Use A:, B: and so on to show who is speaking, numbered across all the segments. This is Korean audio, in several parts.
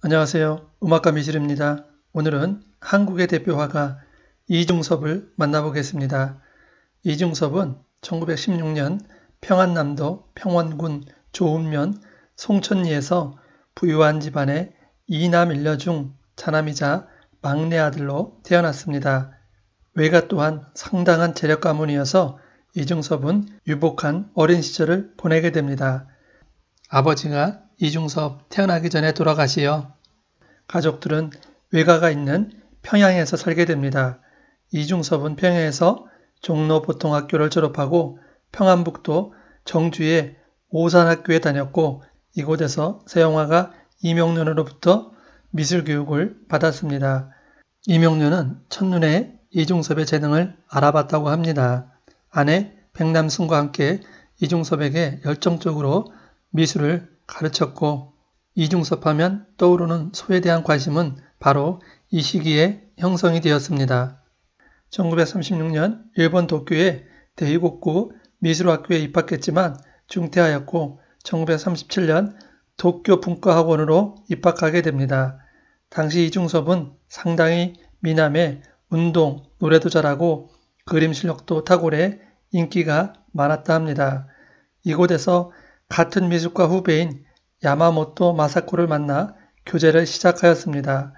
A: 안녕하세요. 음악가 미실입니다. 오늘은 한국의 대표 화가 이중섭을 만나보겠습니다. 이중섭은 1916년 평안남도 평원군 조읍면 송천리에서 부유한 집안의 이남 일녀 중 자남이자 막내 아들로 태어났습니다. 외가 또한 상당한 재력 가문이어서 이중섭은 유복한 어린 시절을 보내게 됩니다. 아버지가 이중섭 태어나기 전에 돌아가시어 가족들은 외가가 있는 평양에서 살게 됩니다. 이중섭은 평양에서 종로 보통학교를 졸업하고 평안북도 정주의 오산학교에 다녔고 이곳에서 세영화가 이명년으로부터 미술 교육을 받았습니다. 이명년은 첫눈에 이중섭의 재능을 알아봤다고 합니다. 아내 백남순과 함께 이중섭에게 열정적으로 미술을 가르쳤고 이중섭하면 떠오르는 소에 대한 관심은 바로 이 시기에 형성이 되었습니다. 1936년 일본 도쿄의 대이곡구 미술학교에 입학했지만 중퇴하였고 1937년 도쿄 분과학원으로 입학하게 됩니다. 당시 이중섭은 상당히 미남의 운동, 노래도 잘하고 그림 실력도 탁월해 인기가 많았다 합니다. 이곳에서 같은 미술과 후배인 야마모토 마사코를 만나 교제를 시작하였습니다.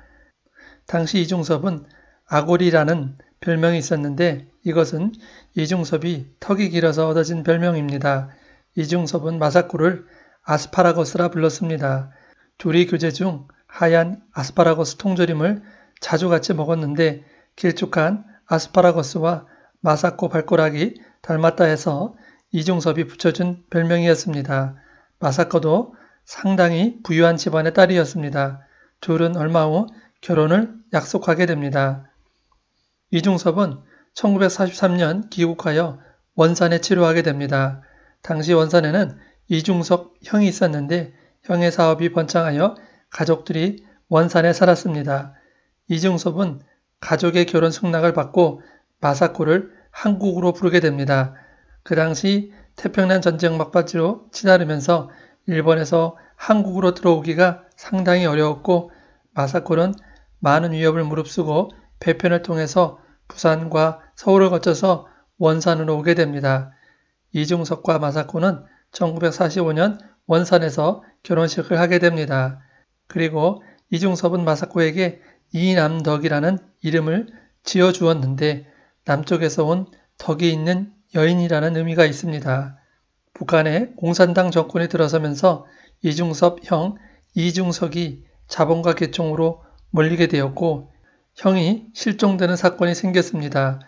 A: 당시 이중섭은 아골이라는 별명이 있었는데 이것은 이중섭이 턱이 길어서 얻어진 별명입니다. 이중섭은 마사코를 아스파라거스라 불렀습니다. 둘이 교제 중 하얀 아스파라거스 통조림을 자주 같이 먹었는데 길쭉한 아스파라거스와 마사코 발꼬락이 닮았다 해서 이종섭이 붙여준 별명이었습니다. 마사코도 상당히 부유한 집안의 딸이었습니다. 둘은 얼마 후 결혼을 약속하게 됩니다. 이종섭은 1943년 귀국하여 원산에 치료하게 됩니다. 당시 원산에는 이중섭 형이 있었는데 형의 사업이 번창하여 가족들이 원산에 살았습니다. 이중섭은 가족의 결혼 승낙을 받고 마사코를 한국으로 부르게 됩니다. 그 당시 태평양 전쟁 막바지로 치달으면서 일본에서 한국으로 들어오기가 상당히 어려웠고 마사코는 많은 위협을 무릅쓰고 배편을 통해서 부산과 서울을 거쳐서 원산으로 오게 됩니다. 이중석과 마사코는 1945년 원산에서 결혼식을 하게 됩니다. 그리고 이중섭은 마사코에게 이남덕이라는 이름을 지어주었는데 남쪽에서 온 덕이 있는 여인이라는 의미가 있습니다. 북한의 공산당 정권이 들어서면서 이중섭 형 이중석이 자본가 계통으로 몰리게 되었고 형이 실종되는 사건이 생겼습니다.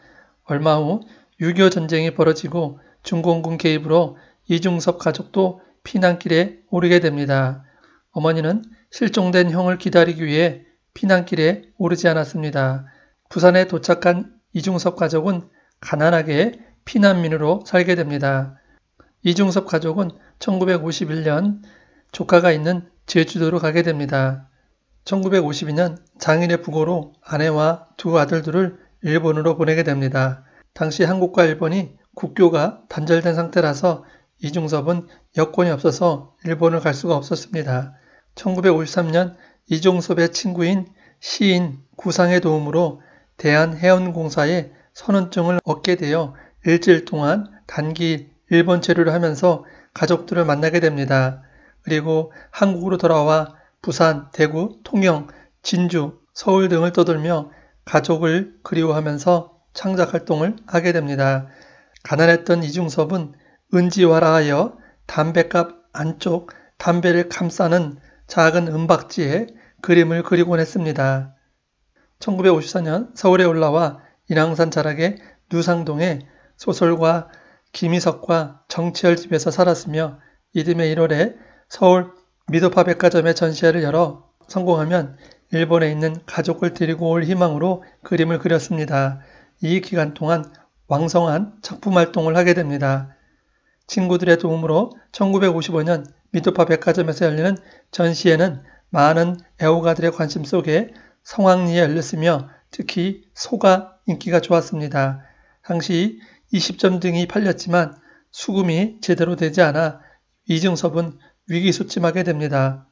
A: 얼마 후 6.25 전쟁이 벌어지고 중공군 개입으로 이중섭 가족도 피난길에 오르게 됩니다. 어머니는 실종된 형을 기다리기 위해 피난길에 오르지 않았습니다. 부산에 도착한 이중섭 가족은 가난하게 피난민으로 살게 됩니다. 이중섭 가족은 1951년 조카가 있는 제주도로 가게 됩니다. 1952년 장인의 부고로 아내와 두 아들들을 일본으로 보내게 됩니다. 당시 한국과 일본이 국교가 단절된 상태라서 이중섭은 여권이 없어서 일본을 갈 수가 없었습니다. 1953년 이종섭의 친구인 시인 구상의 도움으로 대한해운공사의 선언증을 얻게 되어 일주일 동안 단기 일본 체류를 하면서 가족들을 만나게 됩니다. 그리고 한국으로 돌아와 부산, 대구, 통영, 진주, 서울 등을 떠돌며 가족을 그리워하면서 창작 활동을 하게 됩니다. 가난했던 이중섭은 은지와라하여 담배값 안쪽 담배를 감싸는 작은 은박지에 그림을 그리곤 했습니다. 1954년 서울에 올라와 인왕산 자락의 누상동에 소설가 김희석과 정치열 집에서 살았으며 이듬해 1월에 서울 미도파 백화점의 전시회를 열어 성공하면 일본에 있는 가족을 데리고 올 희망으로 그림을 그렸습니다. 이 기간 동안 왕성한 작품 활동을 하게 됩니다. 친구들의 도움으로 1955년 미도파 백화점에서 열리는 전시회는 많은 애호가들의 관심 속에 성황리에 열렸으며 특히 소가 인기가 좋았습니다. 당시 20점 등이 팔렸지만 수금이 제대로 되지 않아 이중섭은 위기소침하게 됩니다.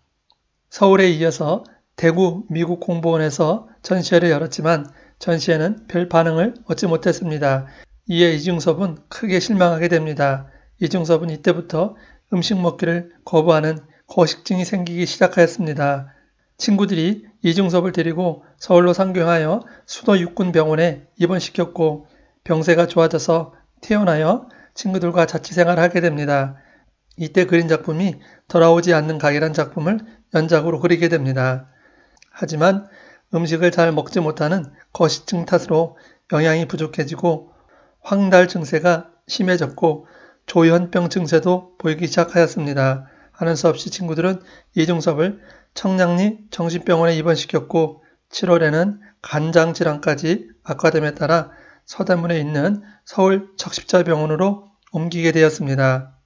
A: 서울에 이어서 대구 미국 공보원에서 전시회를 열었지만 전시회는 별 반응을 얻지 못했습니다. 이에 이중섭은 크게 실망하게 됩니다. 이중섭은 이때부터 음식 먹기를 거부하는 거식증이 생기기 시작하였습니다. 친구들이 이중섭을 데리고 서울로 상경하여 수도 육군병원에 입원시켰고 병세가 좋아져서 태어나여 친구들과 자취생활을 하게 됩니다. 이때 그린 작품이 돌아오지 않는 가게란 작품을 연작으로 그리게 됩니다. 하지만 음식을 잘 먹지 못하는 거시증 탓으로 영양이 부족해지고 황달 증세가 심해졌고 조현병 증세도 보이기 시작하였습니다. 하는 수 없이 친구들은 이중섭을 청량리 정신병원에 입원시켰고 7월에는 간장 질환까지 악화됨에 따라 서대문에 있는 서울 적십자병원으로 옮기게 되었습니다.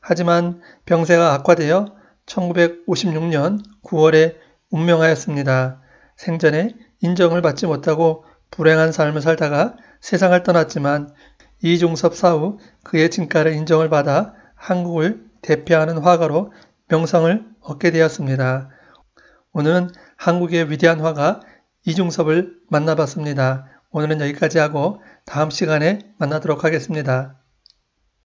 A: 하지만 병세가 악화되어 1956년 9월에 운명하였습니다. 생전에 인정을 받지 못하고 불행한 삶을 살다가 세상을 떠났지만 이종섭 사후 그의 진가를 인정을 받아 한국을 대표하는 화가로 명성을 얻게 되었습니다. 오늘은 한국의 위대한 화가 이종섭을 만나봤습니다. 오늘은 여기까지 하고 다음 시간에 만나도록 하겠습니다.